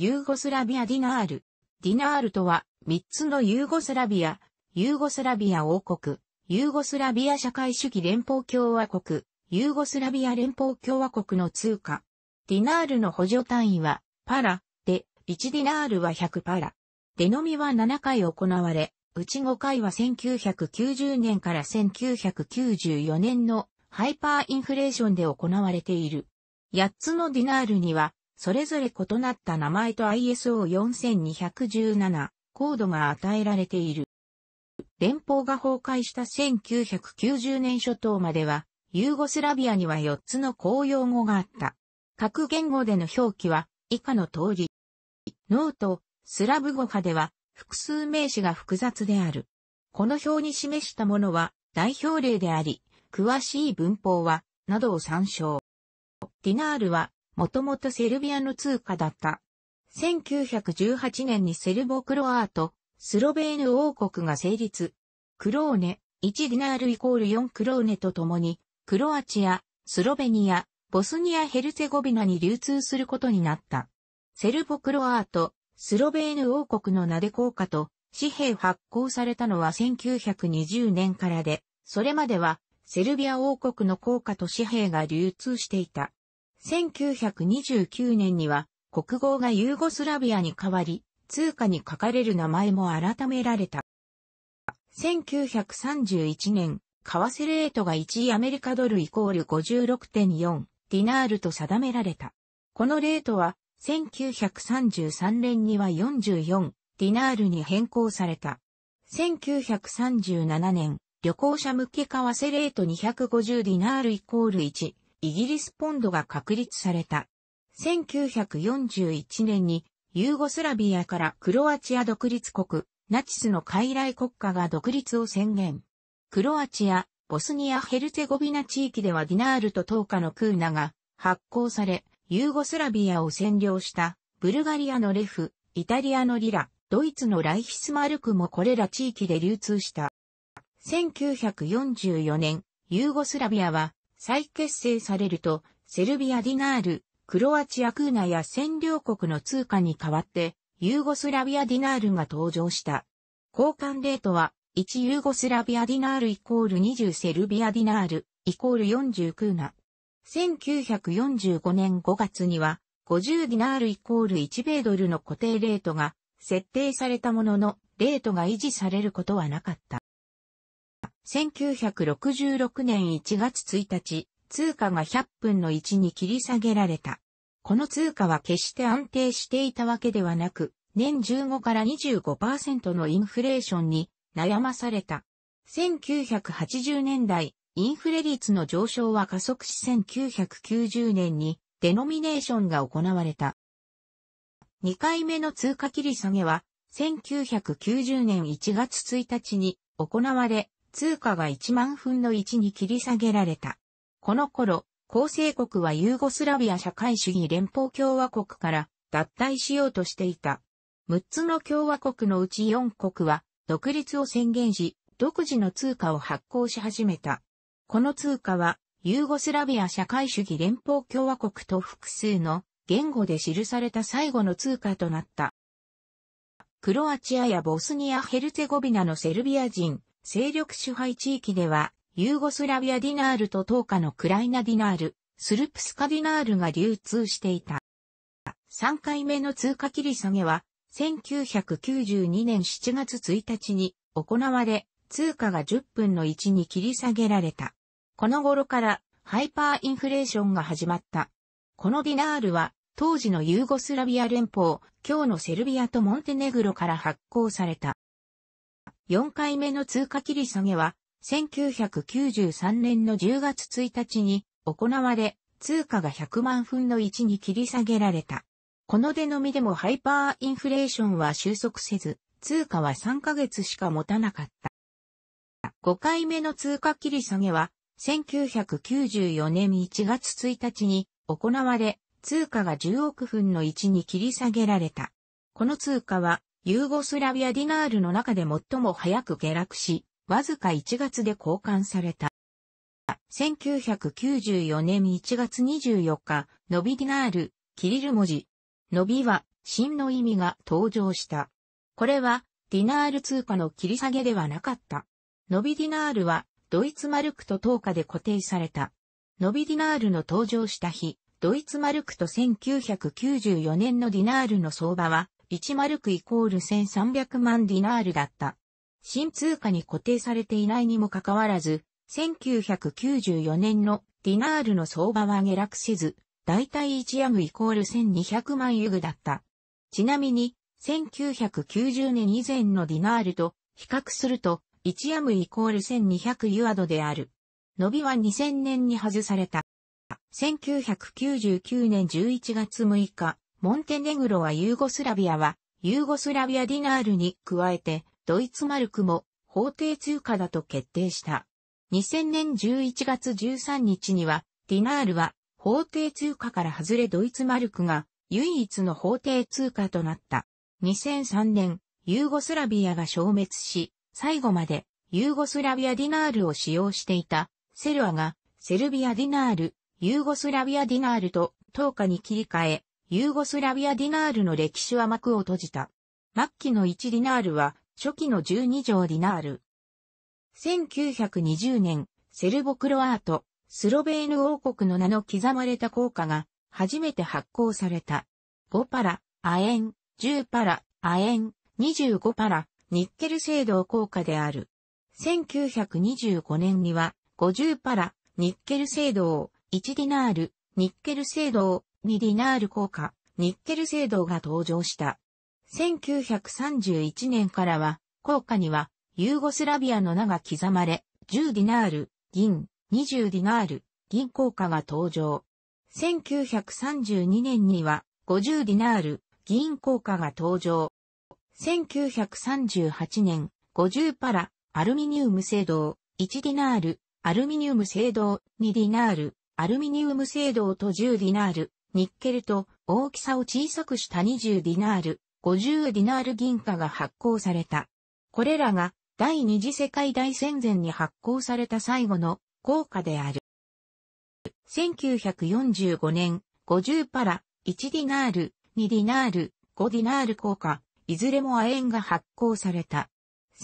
ユーゴスラビアディナール。ディナールとは、3つのユーゴスラビア、ユーゴスラビア王国、ユーゴスラビア社会主義連邦共和国、ユーゴスラビア連邦共和国の通貨。ディナールの補助単位は、パラ、で、1ディナールは100パラ。デノミは7回行われ、うち5回は1990年から1994年のハイパーインフレーションで行われている。8つのディナールにはそれぞれ異なった名前と ISO4217 コードが与えられている。連邦が崩壊した1990年初頭までは、ユーゴスラビアには4つの公用語があった。各言語での表記は以下の通り。ノート、スラブ語派では複数名詞が複雑である。この表に示したものは代表例であり、詳しい文法は、などを参照。ディナールはもともとセルビアの通貨だった。1918年にセルボクロアート、スロベーヌ王国が成立。クローネ、1ディナールイコール4クローネと共に、クロアチア、スロベニア、ボスニア・ヘルツェゴビナに流通することになった。セルボクロアート、スロベーヌ王国の名で効果と、紙幣発行されたのは1920年からで、それまではセルビア王国の効果と紙幣が流通していた。1929年には国号がユーゴスラビアに変わり、通貨に書かれる名前も改められた。1931年、為替レートが1位アメリカドルイコール56.4ディナールと定められた。このレートは1933年には44ディナールに変更された。1937年、旅行者向け為替レート250ディナールイコール1イギリスポンドが確立された。1941年にユーゴスラビアからクロアチア独立国、ナチスの傀儡国家が独立を宣言。クロアチア、ボスニア・ヘルツェゴビナ地域ではディナールとトーカのクーナが発行され、ユーゴスラビアを占領したブルガリアのレフ、イタリアのリラ、ドイツのライヒスマルクもこれら地域で流通した。1944年、ユーゴスラビアは再結成されると、セルビアディナール、クロアチアクーナや占領国の通貨に代わって、ユーゴスラビアディナールが登場した。交換レートは、1ユーゴスラビアディナールイコール20セルビアディナールイコール40クーナ。1945年5月には、50ディナールイコール1米ドルの固定レートが設定されたものの、レートが維持されることはなかった。1966年1月1日、通貨が100分の1に切り下げられた。この通貨は決して安定していたわけではなく、年15から25%のインフレーションに悩まされた。1980年代、インフレ率の上昇は加速し1990年にデノミネーションが行われた。2回目の通貨切り下げは1990年1月1日に行われ、通貨が1万分の1に切り下げられた。この頃、構成国はユーゴスラビア社会主義連邦共和国から脱退しようとしていた。6つの共和国のうち4国は独立を宣言し、独自の通貨を発行し始めた。この通貨は、ユーゴスラビア社会主義連邦共和国と複数の言語で記された最後の通貨となった。クロアチアやボスニア・ヘルツェゴビナのセルビア人、勢力支配地域では、ユーゴスラビアディナールと東下のクライナディナール、スルプスカディナールが流通していた。3回目の通貨切り下げは、1992年7月1日に行われ、通貨が10分の1に切り下げられた。この頃からハイパーインフレーションが始まった。このディナールは当時のユーゴスラビア連邦、今日のセルビアとモンテネグロから発行された。4回目の通貨切り下げは、1993年の10月1日に行われ、通貨が100万分の1に切り下げられた。この出のみでもハイパーインフレーションは収束せず、通貨は3ヶ月しか持たなかった。5回目の通貨切り下げは、1994年1月1日に行われ、通貨が10億分の1に切り下げられた。この通貨はユーゴスラビアディナールの中で最も早く下落し、わずか1月で交換された。1994年1月24日、ノビディナール、キリル文字。ノビは、真の意味が登場した。これは、ディナール通貨の切り下げではなかった。ノビディナールは、ドイツマルクと等価で固定された。ノビディナールの登場した日、ドイツマルクと1994年のディナールの相場は、1マルクイコール1300万ディナールだった。新通貨に固定されていないにもかかわらず、1994年のディナールの相場は下落せず、だいたい1ヤムイコール1200万ユグだった。ちなみに、1990年以前のディナールと比較すると、1ヤムイコール1200ユアドである。伸びは2000年に外された。1999年11月6日、モンテネグロはユーゴスラビアは、ユーゴスラビアディナールに加えて、ドイツマルクも法定通貨だと決定した。2000年11月13日には、ディナールは法定通貨から外れドイツマルクが唯一の法定通貨となった。2003年、ユーゴスラビアが消滅し、最後までユーゴスラビアディナールを使用していたセルアがセルビアディナール、ユーゴスラビアディナールと10日に切り替え、ユーゴスラビアディナールの歴史は幕を閉じた。末期の1ディナールは、初期の12条ディナール。1920年、セルボクロアート、スロベーヌ王国の名の刻まれた硬貨が、初めて発行された。5パラ、アエン、10パラ、アエン、25パラ、ニッケル制度硬貨である。1925年には、50パラ、ニッケル制度を、1ディナール、ニッケル制度を、にディナール効果、ニッケル制度が登場した。1931年からは、効果には、ユーゴスラビアの名が刻まれ、10ディナール、銀、20ディナール、銀硬貨が登場。1932年には、50ディナール、銀硬貨が登場。1938年、50パラ、アルミニウム制度、1ディナール、アルミニウム制度、2ディナール、アルミニウム制度と10ディナール、ニッケルと大きさを小さくした20ディナール、50ディナール銀貨が発行された。これらが第二次世界大戦前に発行された最後の効果である。1945年、50パラ、1ディナール、2ディナール、5ディナール効果、いずれも亜鉛が発行された。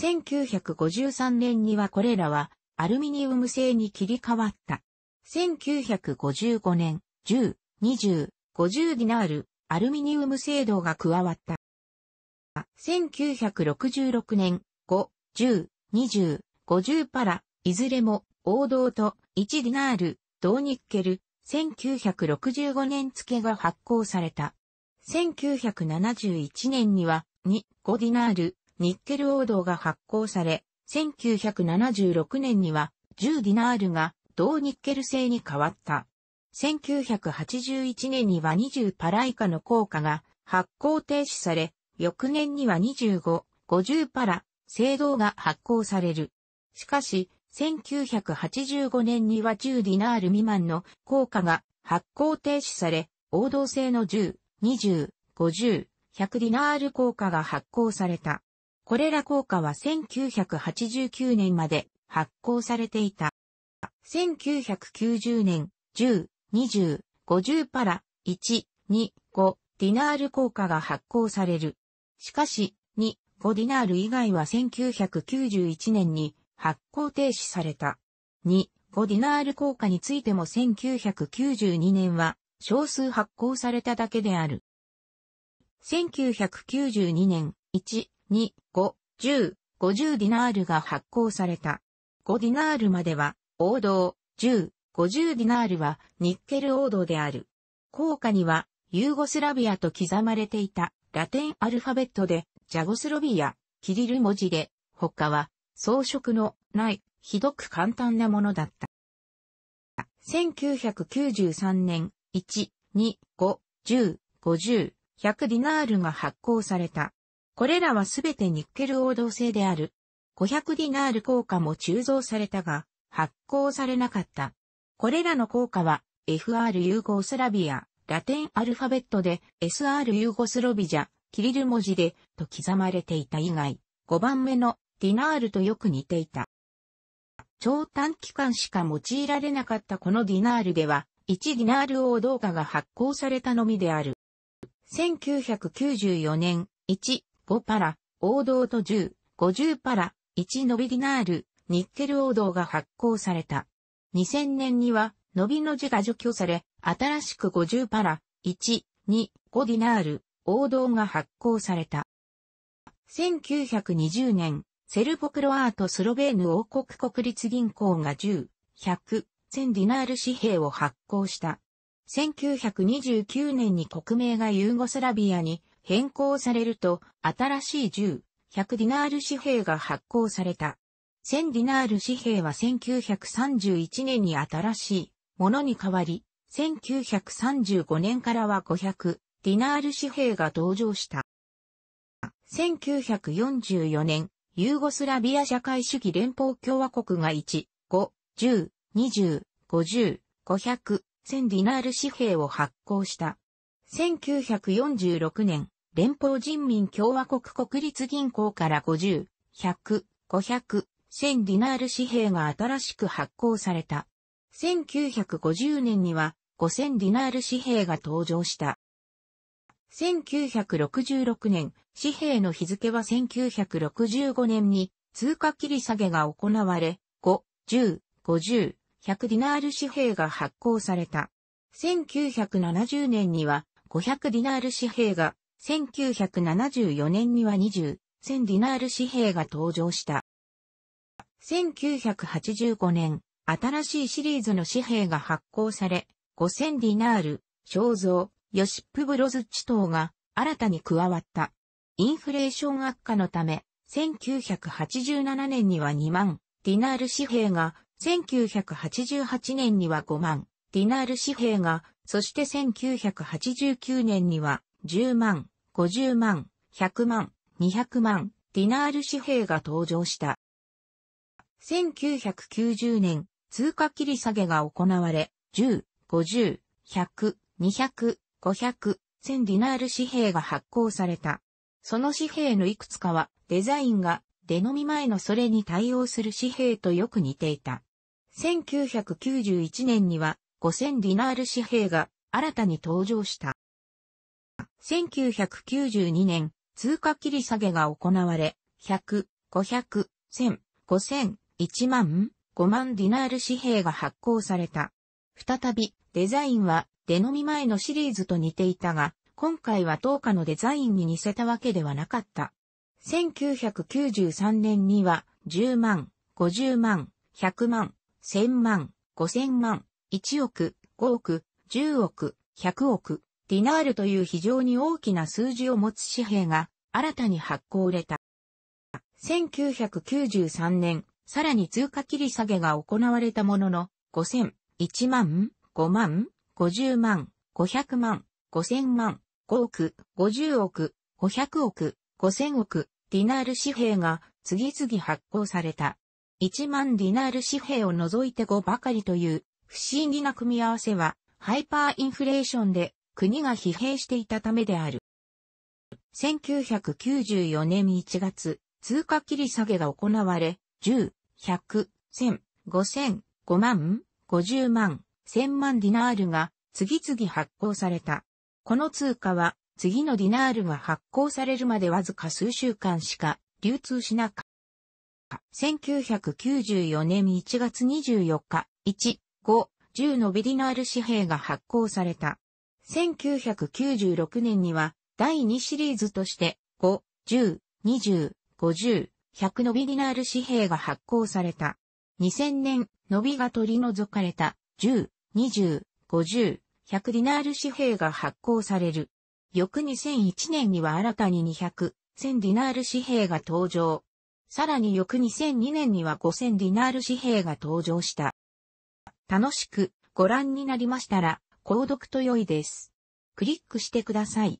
1953年にはこれらはアルミニウム製に切り替わった。1955年、10、20、50ディナール、アルミニウム制度が加わった。1966年、5、10、20、50パラ、いずれも、王道と1ディナール、銅ニッケル、1965年付が発行された。1971年には、2、5ディナール、ニッケル王道が発行され、1976年には、10ディナールが、銅ニッケル製に変わった。1981年には20パラ以下の硬貨が発行停止され、翌年には25、50パラ、制度が発行される。しかし、1985年には10ディナール未満の硬貨が発行停止され、王道製の10、20、50、100ディナール硬貨が発行された。これら硬貨は1989年まで発行されていた。1990年、10、20、50パラ、1、2、5ディナール効果が発行される。しかし、2、5ディナール以外は1991年に発行停止された。2、5ディナール効果についても1992年は少数発行されただけである。1992年、1、2、5、10、50ディナールが発行された。5ディナールまでは、王道、10、50ディナールはニッケル王道である。硬貨にはユーゴスラビアと刻まれていたラテンアルファベットでジャゴスロビア、キリル文字で、他は装飾のないひどく簡単なものだった。1993年1、2、5、10、50、100ディナールが発行された。これらはすべてニッケル王道製である。500ディナール硬貨も鋳造されたが、発行されなかった。これらの効果は FR ユーゴスラビア、ラテンアルファベットで SR ユーゴスロビジャ、キリル文字でと刻まれていた以外、5番目のディナールとよく似ていた。超短期間しか用いられなかったこのディナールでは、1ディナール王道画が発行されたのみである。1994年、1、5パラ、王道と10、50パラ、1ノビディナール、ニッケル王道が発行された。2000年には、伸びの字が除去され、新しく50パラ、1、2、5ディナール、王道が発行された。1920年、セルポクロアートスロベーヌ王国国立銀行が10、100、1000ディナール紙幣を発行した。1929年に国名がユーゴスラビアに変更されると、新しい10、100ディナール紙幣が発行された。1000ディナール紙幣は1931年に新しいものに変わり、1935年からは500ディナール紙幣が登場した。1944年、ユーゴスラビア社会主義連邦共和国が1、5、10、20、50、500、1000ディナール紙幣を発行した。1946年、連邦人民共和国国立銀行から50、100、500、1000ディナール紙幣が新しく発行された。1950年には5000ディナール紙幣が登場した。1966年、紙幣の日付は1965年に通貨切り下げが行われ、5、10、50、100ディナール紙幣が発行された。1970年には500ディナール紙幣が、1974年には20、1000ディナール紙幣が登場した。1985年、新しいシリーズの紙幣が発行され、5000ディナール、肖像、ヨシップ・ブロズッチ等が新たに加わった。インフレーション悪化のため、1987年には2万ディナール紙幣が、1988年には5万ディナール紙幣が、そして1989年には10万、50万、100万、200万ディナール紙幣が登場した。1990年、通貨切り下げが行われ、10、50、100、200、500、1000ディナール紙幣が発行された。その紙幣のいくつかは、デザインが、出飲み前のそれに対応する紙幣とよく似ていた。1991年には、5000ディナール紙幣が、新たに登場した。1992年、通貨切り下げが行われ、100、500、1000、5000、1万、5万ディナール紙幣が発行された。再び、デザインは、出飲み前のシリーズと似ていたが、今回は当家のデザインに似せたわけではなかった。1993年には、10万、50万、100万、1000万、5000万、1億、5億、10億、100億、ディナールという非常に大きな数字を持つ紙幣が新たに発行れた。1993年、さらに通貨切り下げが行われたものの、5000、1万、5万、50万、500万、5000万、5億、50億、500億、5000億、ディナール紙幣が次々発行された。1万ディナール紙幣を除いて5ばかりという不思議な組み合わせはハイパーインフレーションで国が疲弊していたためである。1994年1月、通貨切り下げが行われ、10、100、1000、5000、5万、50万、1000万ディナールが次々発行された。この通貨は次のディナールが発行されるまでわずか数週間しか流通しなかった。1994年1月24日、1、5、10のビディナール紙幣が発行された。1996年には第2シリーズとして5、10、20、50、100ノビディナール紙幣が発行された。2000年、ノビが取り除かれた、10、20、50、100ディナール紙幣が発行される。翌2001年には新たに200、1000ディナール紙幣が登場。さらに翌2002年には5000ディナール紙幣が登場した。楽しくご覧になりましたら、購読と良いです。クリックしてください。